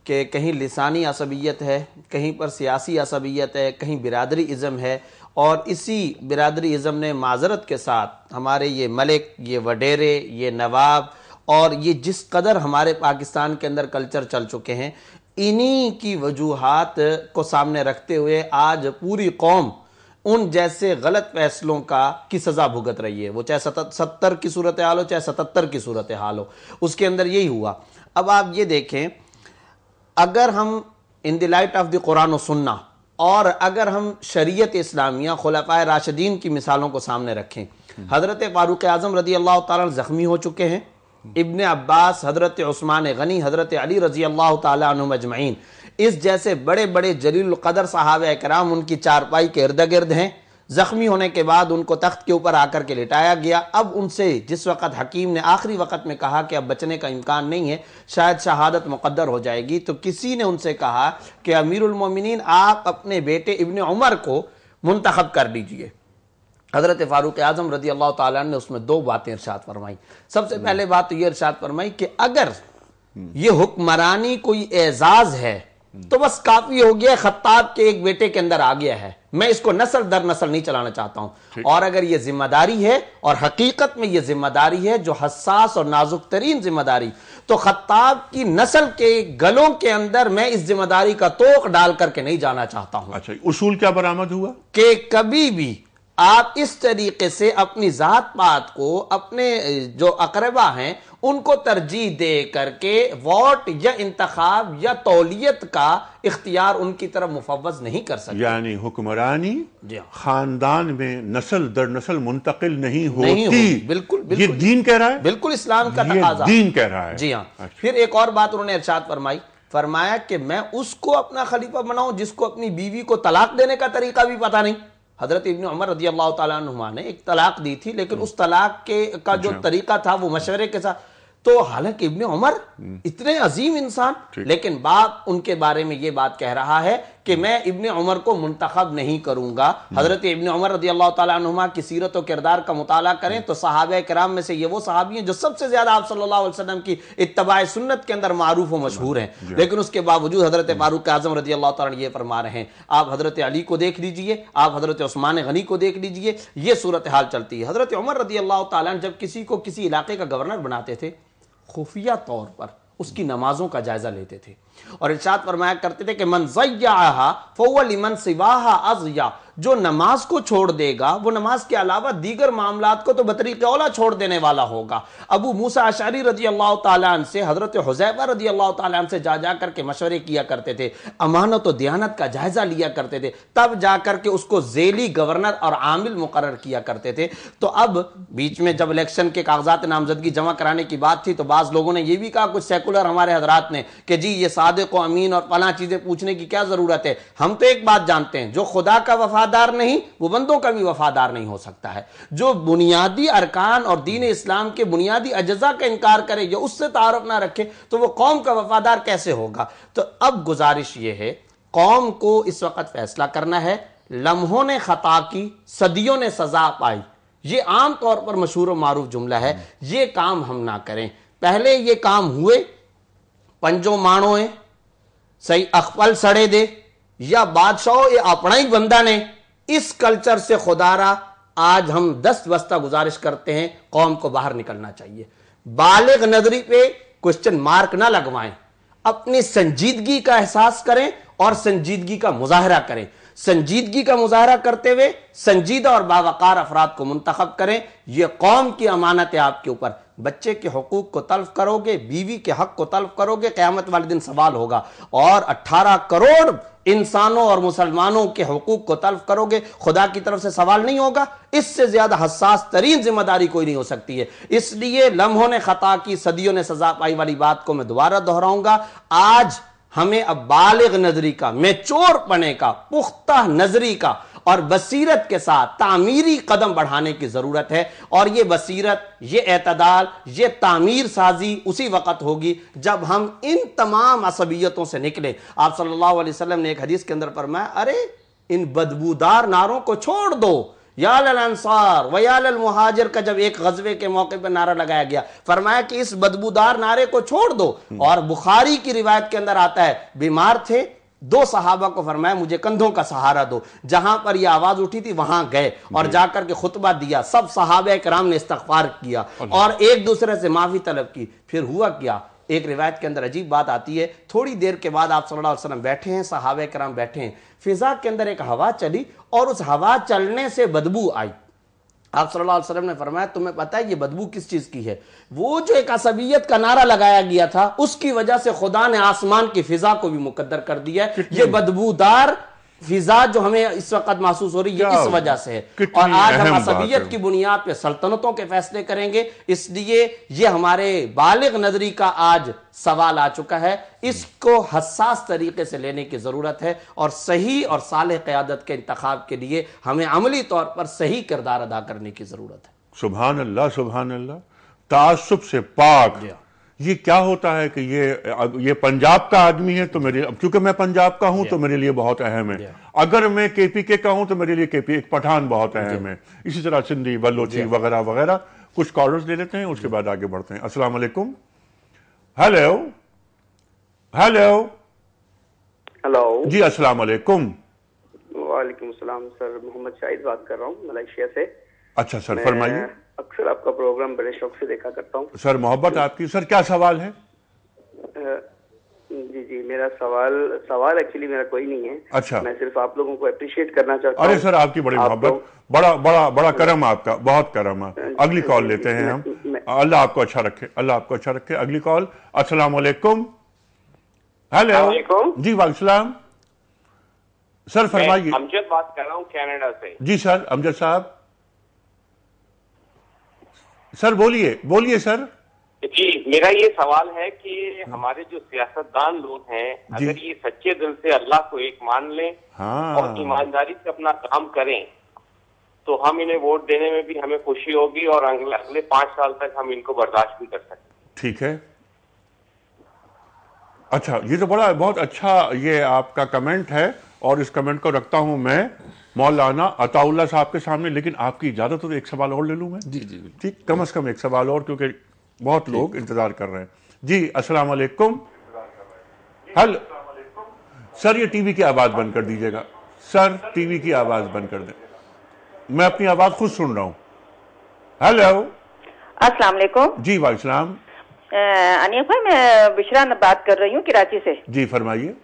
Speaker 3: कि कहीं लसानी असबियत है कहीं पर सियासी असबियत है कहीं बिरादरी इज़म है और इसी बिरादरी इज़म ने माजरत के साथ हमारे ये मलिक ये वडेरे ये नवाब और ये जिस कदर हमारे पाकिस्तान के अंदर कल्चर चल चुके हैं इन्हीं की वजूहत को सामने रखते हुए आज पूरी कौम उन जैसे गलत फैसलों का की सज़ा भुगत रही है वो चाहे सत्तर की सूरत हाल हो चाहे सतहत्तर की सूरत हाल हो उसके अंदर यही हुआ अब आप ये देखें अगर हम in the light of the Quran Sunnah और अगर हम शरीयत इस्लामिया खलफा राशदीन की मिसालों को सामने रखें हज़रत फ़ारूक आज़म रदी अल्लाह तज़ख्मी हो चुके हैं इबन अब्बास हज़रत उस्मान गनी हज़रत अली रज़ी अल्लाह तजमैन इस जैसे बड़े बड़े जलील कदर साहब कराम उनकी चारपाई के इर्द गिर्द हैं ज़ख्मी होने के बाद उनको तख्त के ऊपर आकर के लिटाया गया अब उनसे जिस वक़्त हकीम ने आखिरी वक्त में कहा कि अब बचने का इम्कान नहीं है शायद शहादत मुकदर हो जाएगी तो किसी ने उनसे कहा कि अमीरमिन आप अपने बेटे इबन उमर को मुंतखब कर लीजिए हज़रत फ़ारूक आज़म रदी अल्लाह तुम ने उसमें दो बातें इरशाद फरमाई सबसे पहले बात तो ये इरशाद फरमाई कि अगर ये हुक्मरानी कोई एजाज़ है तो बस काफ़ी हो गया खत्ताब के एक बेटे के अंदर आ गया है मैं इसको नसल दर नसल नहीं चलाना चाहता हूं और अगर यह जिम्मेदारी है और हकीकत में यह जिम्मेदारी है जो हसास और नाजुक तरीन जिम्मेदारी तो खत्ताब की नस्ल के गलों के अंदर मैं इस जिम्मेदारी का तोक डाल करके नहीं जाना चाहता हूं अच्छा उसूल क्या बरामद हुआ कि कभी भी आप इस तरीके से अपनी ज़ात पात को अपने जो अकरबा हैं उनको तरजीह दे करके वोट या इंतखाब या तौलियत का इख्तियार उनकी तरफ मुफवज नहीं कर सकते
Speaker 1: यानी हुक्मरानी हाँ। खानदान में नस्ल दर नस्ल मुंतकिल नहीं होती नहीं बिल्कुल,
Speaker 3: बिल्कुल ये दीन कह रहा है बिल्कुल इस्लाम का तकाजा दीन कह रहा है जी हाँ अच्छा। फिर एक और बात उन्होंने इर्शाद फरमाई फरमाया कि मैं उसको अपना खलीफा बनाऊं जिसको अपनी बीवी को तलाक देने का तरीका भी पता नहीं हज़रत इबन उमर रदी अल्लाह तुमा ने एक तलाक दी थी लेकिन उस तलाक के का जो अच्छा। तरीका था वो मशवरे के साथ तो हालांकि इबन उमर हम्म। इतने अजीम इंसान लेकिन बाप उनके बारे में ये बात कह रहा है कि मैं इबन उमर को मुंतखब नहीं करूंगा हम्म। हजरत इबन उमर रदी अल्लाह तुमा की सीरत किरदार का मुताला करें हम्म। तो साहब कराम में से ये वो सहाबी हैं जो सबसे ज्यादा आप सल्लल्लाहु अलैहि वसल्लम की इतबा सुन्नत के अंदर मारूफ व मशहूर हैं लेकिन उसके बावजूद हजरत फारूक आजम रदी अल्लाह तला ये फरमा रहे हैं आप हजरत अली को देख लीजिए आप हजरत उस्मान गनी को देख लीजिए ये सूरत हाल चलती है हजरत उमर रदी अल्लाह तला जब किसी को किसी इलाके का गवर्नर बनाते थे खुफिया तौर पर उसकी नमाजों का जायजा लेते थे और इर्शाद फरमाया करते थे कि मन जय्याहा फोवल मन सिवाहा अजया जो नमाज को छोड़ देगा वो नमाज के अलावा दीगर मामला को तो बतरीक ओला छोड़ देने वाला होगा अबू मूसा अशारी रजी अल्लाह तन से हजरत हुजैबा रजी अल्लाह तन से जा जा करके मशवरे किया करते थे अमानत और दयानत का जायजा लिया करते थे तब जा करके उसको जेली गवर्नर और आमिल मुकर किया करते थे तो अब बीच में जब इलेक्शन के कागजात नामजदगी जमा कराने की बात थी तो बाज़ लोगों ने यह भी कहा कुछ सेकुलर हमारे हजरात ने कि जी ये सादे को अमीन और फला चीज़ें पूछने की क्या ज़रूरत है हम तो एक बात जानते हैं जो खुदा का वफादार नहीं वो बंदों का भी वफादार नहीं हो सकता है जो बुनियादी अरकान और दीन इस्लाम के बुनियादी अज्जा का इनकार करे या उससे तारफ़ ना रखे तो वो कौम का वफादार कैसे होगा तो अब गुजारिश ये है कौम को इस वक्त फैसला करना है लम्हों ने खता की सदियों ने सजा पाई ये आम तौर पर मशहूर मारूफ जुमला है ये काम हम ना करें पहले ये काम हुए પંજો है सही अखबल सड़े दे या बादशाह या अपना ही बंदा ने इस कल्चर से खुदारा आज हम दस वस्ता गुजारिश करते हैं कौम को बाहर निकलना चाहिए बालग नजरी पे क्वेश्चन मार्क ना लगवाएं अपनी संजीदगी का एहसास करें और संजीदगी का मुजाहरा करें संजीदगी का मुजाहरा करते हुए संजीदा और बावकार अफराद को मुंतखब करें यह कौम की अमानत है आपके ऊपर बच्चे के हकूक़ को तल्फ करोगे बीवी के हक को तल्फ करोगे क़्यामत वाले दिन सवाल होगा और अट्ठारह करोड़ इंसानों और मुसलमानों के हकूक़ को तल्फ करोगे खुदा की तरफ से सवाल नहीं होगा इससे ज़्यादा हसास तरीन जिम्मेदारी कोई नहीं हो सकती है इसलिए लम्हों ने ख़ता की सदियों ने सजा पाई वाली बात को मैं दोबारा दोहराऊंगा आज हमें अब बालग नजरी का मेचोर पने का पुख्ता नजरी का और बसीरत के साथ तामीरी कदम बढ़ाने की ज़रूरत है और ये बसीरत ये एतदाल ये तामीर साजी उसी वक़्त होगी जब हम इन तमाम असबियतों से निकले आप सल्लल्लाहु अलैहि वसल्लम ने एक हदीस के अंदर फरमाया अरे इन बदबूदार नारों को छोड़ दो यालसार वयाल महाजर का जब एक गजबे के मौके पर नारा लगाया गया फरमाया कि इस बदबूदार नारे को छोड़ दो और बुखारी की रिवायत के अंदर आता है बीमार थे दो सहाबा को फरमाया मुझे कंधों का सहारा दो जहां पर यह आवाज उठी थी वहां गए और जाकर के खुतबा दिया सब सहाब कराम ने इस्तफार किया और एक दूसरे से माफी तलब की फिर हुआ क्या एक रिवायत के अंदर अजीब बात आती है थोड़ी देर के बाद आप सल्लल्लाहु अलैहि वसल्लम बैठे हैं सहाबे कराम बैठे हैं फिजा के अंदर एक हवा चली और उस हवा चलने से बदबू आई आप सल्लल्लाहु अलैहि वसल्लम ने फरमाया तुम्हें पता है ये बदबू किस चीज़ की है वो जो एक असबियत का नारा लगाया गया था उसकी वजह से खुदा ने आसमान की फिजा को भी मुकद्दर कर दिया है ये बदबूदार फिजा जो हमें इस वक्त महसूस हो रही है इस वजह से और आज हम असबियत की बुनियाद पर सल्तनतों के फैसले करेंगे इसलिए ये हमारे बालिग नजरी का आज सवाल आ चुका है इसको हसास तरीके से लेने की ज़रूरत है और सही और साल क़्यादत के इंतखब के लिए हमें अमली तौर पर सही किरदार अदा करने की ज़रूरत है
Speaker 1: सुबह अल्लाह सुबहान अल्लाह तासुब से पाक ये क्या होता है कि ये ये पंजाब का आदमी है तो मेरे अब चूंकि मैं पंजाब का हूं तो मेरे लिए बहुत अहम है अगर मैं केपीके का हूं तो मेरे लिए केपी एक पठान बहुत अहम है इसी तरह सिंधी बलोची वगैरह वगैरह कुछ कॉलर्स ले लेते हैं उसके बाद आगे बढ़ते हैं अस्सलाम हेलो हेलो हेलो जी असलाम वालेकुम
Speaker 4: वालेकुम सर मोहम्मद शाहिद बात कर रहा हूँ मलेशिया से
Speaker 1: अच्छा सर फरमाइए
Speaker 4: अक्सर आपका प्रोग्राम बड़े शौक से देखा करता हूँ
Speaker 1: सर मोहब्बत आपकी सर क्या सवाल है
Speaker 4: जी जी मेरा सवाल सवाल एक्चुअली मेरा कोई नहीं है अच्छा मैं सिर्फ आप लोगों को अप्रिशिएट करना चाहता हूँ अरे सर आपकी बड़ी मोहब्बत
Speaker 1: बड़ा बड़ा बड़ा हाँ। करम आपका बहुत करम है हाँ, अगली कॉल लेते हैं हम अल्लाह आपको अच्छा रखे अल्लाह आपको अच्छा रखे अगली कॉल अस्सलाम वालेकुम हेलो जी वालेकुम सर फरमाइए
Speaker 3: अमजद बात कर रहा हूँ कनाडा से
Speaker 1: जी सर अमजद साहब सर बोलिए बोलिए सर
Speaker 4: जी मेरा ये सवाल है कि हाँ। हमारे जो सियासतदान लोग हैं अगर ये सच्चे दिल से अल्लाह को एक मान लें
Speaker 2: हाँ। और ईमानदारी
Speaker 4: से अपना काम करें तो हम इन्हें वोट देने में भी हमें खुशी होगी और अगले अगले पांच साल तक हम इनको बर्दाश्त भी कर सकते
Speaker 1: ठीक है अच्छा ये तो बड़ा बहुत अच्छा ये आपका कमेंट है और इस कमेंट को रखता हूं मैं मौलाना अताउल्ला साहब के सामने लेकिन आपकी इजाज़त तो एक सवाल और ले लूँ मैं जी जी ठीक कम अज़ कम एक सवाल और क्योंकि बहुत लोग इंतज़ार कर रहे हैं जी असलम हेलो सर ये टीवी की आवाज़ बंद कर दीजिएगा सर टीवी की आवाज़ बंद कर दें मैं अपनी आवाज़ खुद सुन रहा हूँ हेलो
Speaker 4: अस्सलाम वालेकुम
Speaker 1: जी वालेकाम
Speaker 3: अनिया भाई मैं बिशरा बात कर रही हूँ कराची से जी फरमाइए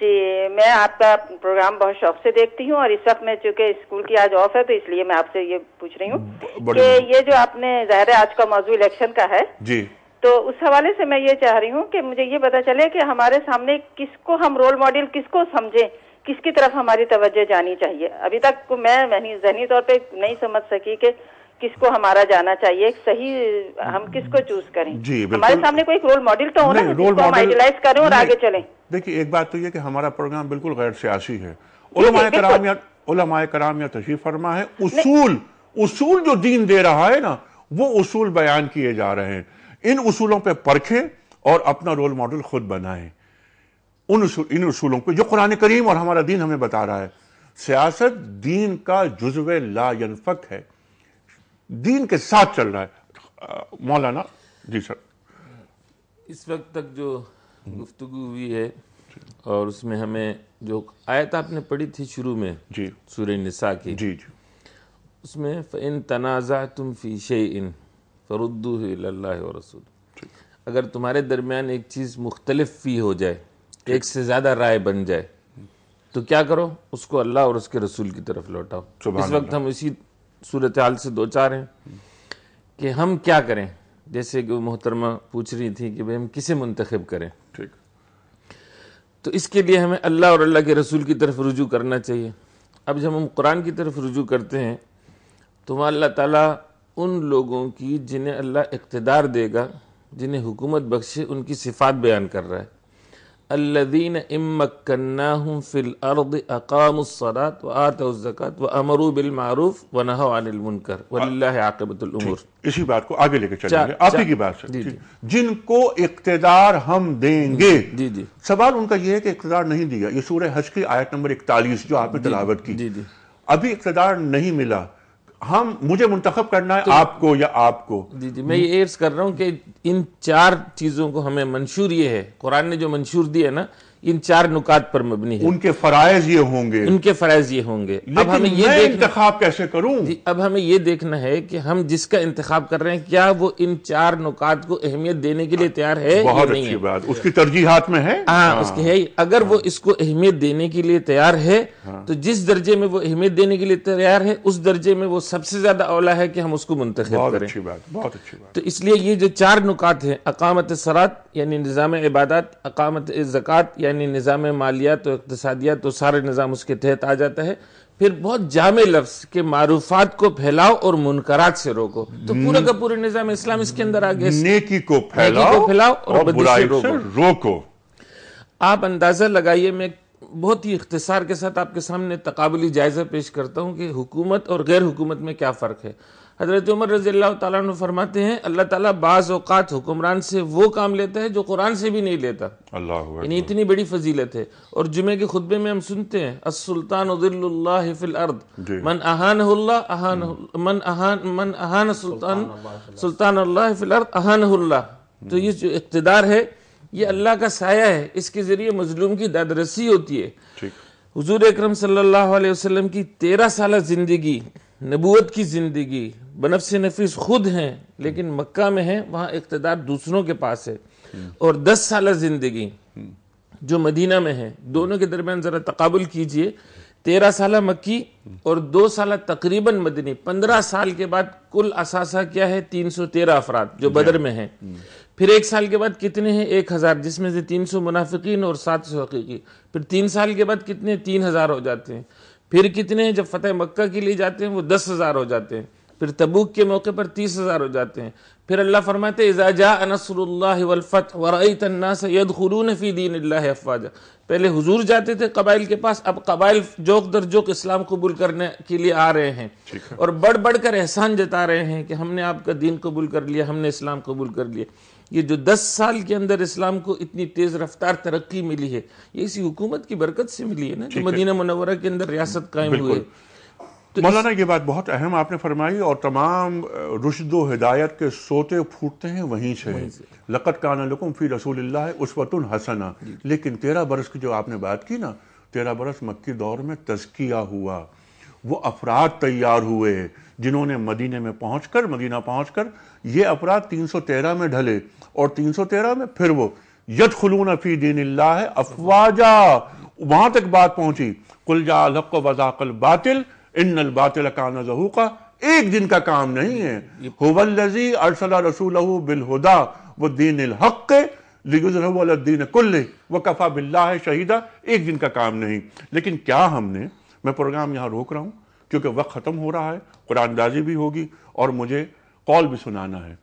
Speaker 3: जी मैं आपका प्रोग्राम बहुत शौक से देखती हूँ और इस वक्त मैं चूंकि स्कूल की आज ऑफ है तो इसलिए मैं आपसे ये पूछ रही हूँ कि ये जो आपने जाहिर है आज का मौजूद इलेक्शन का है जी तो उस हवाले से मैं ये चाह रही हूँ कि मुझे ये पता चले कि हमारे सामने किसको हम रोल मॉडल किसको समझें किसकी तरफ हमारी तवज्जो जानी चाहिए अभी तक मैं जहनी तौर पर नहीं समझ सकी कि किसको हमारा जाना चाहिए सही हम किसको चूज करें हमारे सामने कोई रोल मॉडल तो होना रोल मॉडल आइडियलाइज करें और आगे चलें
Speaker 1: देखिए एक बात तो यह कि हमारा प्रोग्राम बिल्कुल गैर सियासी है उलमाए कराम या उलमाए फरमा है उसूल उसूल जो दीन दे रहा है ना वो उसूल बयान किए जा रहे हैं इन उसूलों पर परखें और अपना रोल मॉडल खुद बनाएं उन उसूल, इन उसूलों को जो कुरान करीम और हमारा दीन हमें बता रहा है सियासत दीन का जुजव लाफक है दीन के साथ चल रहा है मौलाना जी सर
Speaker 4: इस वक्त तक जो हम्म। गुफ्तु हुई है और उसमें हमें जो आयत आपने पढ़ी थी शुरू में जी नसा की जी जी उसमें फ़ैन तनाज़ा तुम फ़ीशे इन फ़रुद्दू और रसूल अगर तुम्हारे दरमियान एक चीज़ मुख्तलफ फ़ी हो जाए एक से ज़्यादा राय बन जाए तो क्या करो उसको अल्लाह और उसके रसूल की तरफ लौटाओ इस वक्त हम इसी सूरत हाल से दो चार हैं कि हम क्या करें जैसे कि वो मोहतरमा पूछ रही थी कि भाई हम किसे मुंतखब करें तो इसके लिए हमें अल्लाह और अल्लाह के रसूल की तरफ रुजू करना चाहिए अब जब हम कुरान की तरफ रुजू करते हैं तो वहाँ अल्लाह ताला उन लोगों की जिन्हें अल्लाह इकतदार देगा जिन्हें हुकूमत बख्शे उनकी सिफात बयान कर रहा है अल्लदीन इमकन्ना फ़िल अर्द अकामसलात व आतज़क़त व अमरू बिलमारूफ व नहानकर वक़बतुलूर इसी बात को आगे लेकर चलेंगे आप ही की बात से
Speaker 1: जिनको इकतदार हम देंगे जी जी सवाल उनका यह है कि इकतदार नहीं दिया ये सूर्य हज की आयत नंबर इकतालीस जो आपने तलावत की अभी इकतदार नहीं मिला
Speaker 4: हम मुझे मुंतखब करना है तो, आपको या आपको जी जी मैं ये अर्ज कर रहा हूँ कि इन चार चीज़ों को हमें मंशूर ये है कुरान ने जो मंशूर दिया है ना इन चार नुकात पर मबनी है उनके फराइज ये होंगे उनके फराइज ये होंगे अब हमें ये इंतखब कैसे करूं अब हमें ये देखना है कि हम जिसका इंतखाब कर रहे हैं क्या वो इन चार नुकात को अहमियत देने के लिए तैयार है बहुत अच्छी है। बात
Speaker 1: उसकी तरजीह हाथ में है हाँ, हाँ उसकी है
Speaker 4: अगर वो हाँ। इसको अहमियत देने के लिए तैयार है हाँ। तो जिस दर्जे में वो अहमियत देने के लिए तैयार है उस दर्जे में वो सबसे ज्यादा औला है कि हम उसको मुंतखब करें अच्छी बात बहुत अच्छी बात तो इसलिए ये जो चार नुकात है अकामत सरात यानी निज़ाम इबादत अकामत जक़ात या यानी निज़ाम मालिया तो इकतसादिया तो सारे निज़ाम उसके तहत आ जाता है फिर बहुत जाम लफ्ज के मारूफात को फैलाओ और मुनकरात से रोको तो पूरा का पूरा निज़ाम इस्लाम इसके अंदर आ गया नेकी को फैलाओ, फैलाओ और, बुराई रोको।, रोको आप अंदाजा लगाइए मैं बहुत ही इख्तसार के साथ आपके सामने तकबली जायज़ा पेश करता हूँ कि हुकूमत और गैर हुकूमत में क्या फ़र्क है हज़रत उमर रज़ी अल्लाह ताली फरमाते हैं अल्लाह ताला बाज़ अवत हुक्मरान से वो काम लेता है जो कुरान से भी नहीं लेता अल्लाह यानी इतनी बड़ी फजीलत है और जुमे के खुतबे में हम सुनते हैं असुल्तान फिल अर्द मन अहान अहान हम्म। मन अहान मन अहान सुल्तान सुल्तान अल्लाह फिल अर्द अहान तो ये जो इकतदार है ये अल्लाह का साया है इसके ज़रिए मजलूम की दादरसी होती है हजूर अक्रम सल्लल्लाहु अलैहि वसल्लम की तेरह साल ज़िंदगी नबूत की ज़िंदगी से नफीस खुद हैं लेकिन मक्का में है वहाँ इकतदार दूसरों के पास है हम्म। और दस साल ज़िंदगी हम्म। जो मदीना में है दोनों के दरमियान ज़रा तकबुल कीजिए तेरह साल मक्की और दो साल तकरीबन मदनी पंद्रह साल के बाद कुल असासा क्या है तीन सौ तेरह अफराद जो बदर में हैं हम्म। फिर एक साल के बाद कितने हैं एक हज़ार जिसमें से तीन सौ मुनाफिकीन और सात सौ हकीकी फिर तीन साल के बाद कितने तीन हज़ार हो जाते हैं फिर कितने हैं जब फतेह मक्का के लिए जाते हैं वो दस हज़ार हो जाते हैं फिर तबूक के मौके पर तीस हज़ार हो जाते हैं फिर अल्लाह फरमाते इजाजा अनसरल्लाफ़त वरतन्नासदून फ़ी दीन अफवाजा पहले हुजूर जाते थे कबाइल के पास अब कबाइल जोक दर जोक इस्लाम कबूल करने के लिए आ रहे हैं और बढ़ बढ़ कर एहसान जता रहे हैं कि हमने आपका दीन कबूल कर लिया हमने इस्लाम कबूल कर लिया ये जो 10 साल के अंदर इस्लाम को इतनी तेज रफ्तार तरक्की मिली है ये इसी हुकूमत की बरकत से मिली है ना जो मदीना मनवरा के अंदर रियासत कायम हुई तो मौलाना ये बात बहुत अहम
Speaker 1: आपने फरमाई और तमाम रुशद हिदायत के सोते फूटते हैं वहीं से लकत का नकुम फ़ी रसूल उसवतुल हसना लेकिन तेरह बरस की जो आपने बात की ना तेरह बरस मक्की दौर में तजकिया हुआ वो अफराद तैयार हुए जिन्होंने मदीने में पहुंचकर मदीना पहुंचकर ये सौ 313 में ढले और 313 में फिर वो यद खलून फी दीन अफवाजा वहां तक बात पहुंची कुल जाक वजाकल बातिल इन बातिल काना का एक दिन का काम नहीं है हुवल्लजी अरसला रसूल बिलहुदा वो दीन हक दीन कुल्ल व कफा बिल्ला शहीदा एक दिन का काम नहीं लेकिन क्या हमने मैं प्रोग्राम यहाँ रोक रहा हूँ क्योंकि वक्त ख़त्म हो रहा है कुरानदाजी भी होगी और मुझे कॉल भी सुनाना है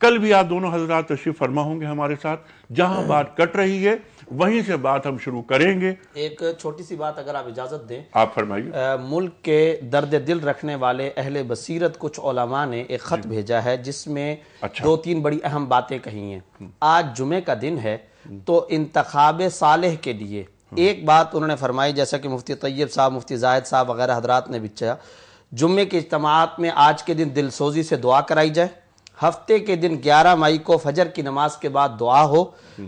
Speaker 1: कल भी आप दोनों हजरात तशीफ फरमा होंगे हमारे साथ जहां हाँ। बात कट रही है वहीं से बात हम शुरू करेंगे
Speaker 3: एक छोटी सी बात अगर आप इजाजत दें आप फरमाइए मुल्क के दर्द दिल रखने वाले अहले बसीरत कुछ ओलमा ने एक खत भेजा है जिसमें अच्छा। दो तीन बड़ी अहम बातें कही हैं हम्म। आज जुमे का दिन है हम्म। तो इंतखाब साले के लिए एक बात उन्होंने फरमाई जैसा कि मुफ्ती तैयब साहब मुफ्ती जायद साहब वगैरह हजरात ने भी जुम्मे के अजतमात में आज के दिन दिलसोजी से दुआ कराई जाए हफ्ते के दिन 11 मई को फजर की नमाज के बाद दुआ हो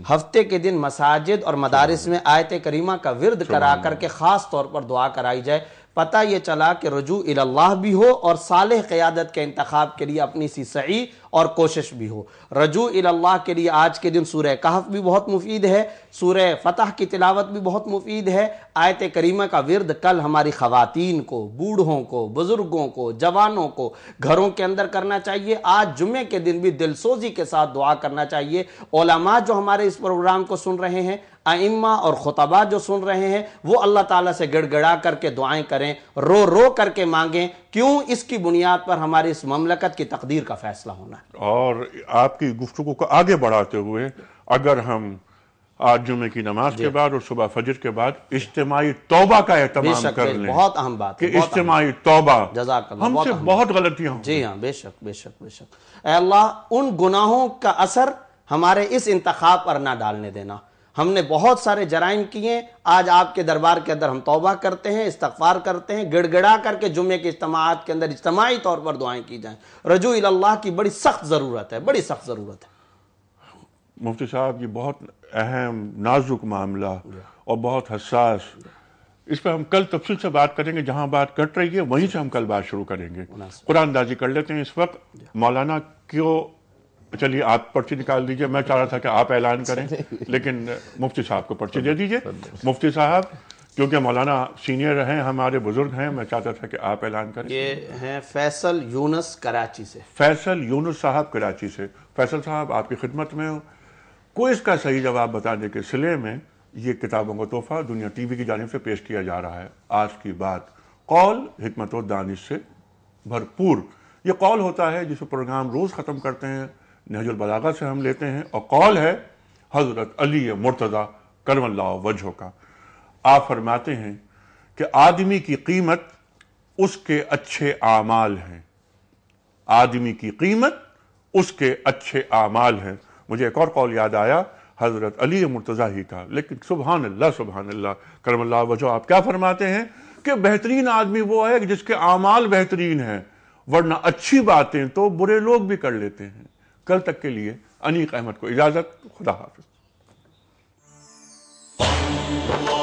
Speaker 3: हफ्ते के दिन मसाजिद और मदारस में आयत करीमा का विरद करा करके ख़ास तौर पर दुआ कराई जाए पता यह चला कि रजू अल्लाह भी हो और साल क़्यादत के इंतखब के लिए अपनी सी सही और कोशिश भी हो रजू अल्लाह के लिए आज के दिन सूर्य कहफ भी बहुत मुफीद है सूर्य फ़तह की तिलावत भी बहुत मुफीद है आयत करीमा का विरद कल हमारी ख़वातीन को बूढ़ों को बुज़ुर्गों को जवानों को घरों के अंदर करना चाहिए आज जुमे के दिन भी दिलसोजी के साथ दुआ करना चाहिए ओलमा जो हमारे इस प्रोग्राम को सुन रहे हैं आइम्मा और खुतबा जो सुन रहे हैं वो अल्लाह ताला से गड़गड़ा करके दुआएं करें रो रो करके मांगें क्यों इसकी बुनियाद पर हमारी इस ममलकत की तकदीर का फैसला होना है
Speaker 1: और आपकी गुफ्तु को आगे बढ़ाते हुए अगर हम आज जुमे की नमाज के बाद और सुबह फजर के बाद इज्तमाही तोबा का एहतम कर लें बहुत अहम बात है इज्तमाही जजाक हमसे
Speaker 3: बहुत गलतियां जी हाँ बेशक बेशक बेशक अल्लाह उन गुनाहों का असर हमारे इस इंतखाब पर ना डालने देना हमने बहुत सारे जराइम किए आज आपके दरबार के अंदर हम तौबा करते हैं इस्तफार करते हैं गिड़गिड़ा करके जुमे के इज्तमात के अंदर इज्तमी तौर पर दुआएं की जाएं रजू अल्लाह की बड़ी सख्त ज़रूरत है बड़ी सख्त ज़रूरत है
Speaker 1: मुफ्ती साहब ये बहुत अहम नाजुक मामला और बहुत हसास इस पर हम कल तफसील से बात करेंगे जहां बात कट रही है वहीं से हम कल बात शुरू करेंगे कुरानदाजी कर लेते हैं इस वक्त मौलाना क्यों चलिए आप पर्ची निकाल दीजिए मैं चाह रहा था कि आप ऐलान करें लेकिन मुफ्ती साहब को पर्ची दे दीजिए मुफ्ती साहब क्योंकि मौलाना सीनियर हैं हमारे बुजुर्ग हैं मैं चाहता था कि आप ऐलान करें
Speaker 3: ये हैं फैसल यूनस कराची से
Speaker 1: फैसल यूनस साहब कराची से फैसल साहब आपकी खिदमत में हो कोई इसका सही जवाब बताने के सिले में ये किताबों का तोहफा दुनिया टीवी की जानब से पेश किया जा रहा है आज की बात कौल हमत दानिश से भरपूर ये कॉल होता है जिसे प्रोग्राम रोज़ ख़त्म करते हैं नहजुलबलागा से हम लेते हैं और कौल है हज़रत अली मुर्तज़ा करमल्ला वजह का आप फरमाते हैं कि आदमी की कीमत उसके अच्छे आमाल हैं आदमी की कीमत उसके अच्छे आमाल हैं मुझे एक और कॉल याद आया हज़रत अली मुर्तज़ा ही था लेकिन सुबहान अल्लाह सुबहान अल्लाह करमल्ला वजह आप क्या फरमाते हैं कि बेहतरीन आदमी वो है जिसके आमाल बेहतरीन हैं वरना अच्छी बातें तो बुरे लोग भी कर लेते हैं कल तक के लिए अनीक अहमद को इजाज़त खुदा हाफिज़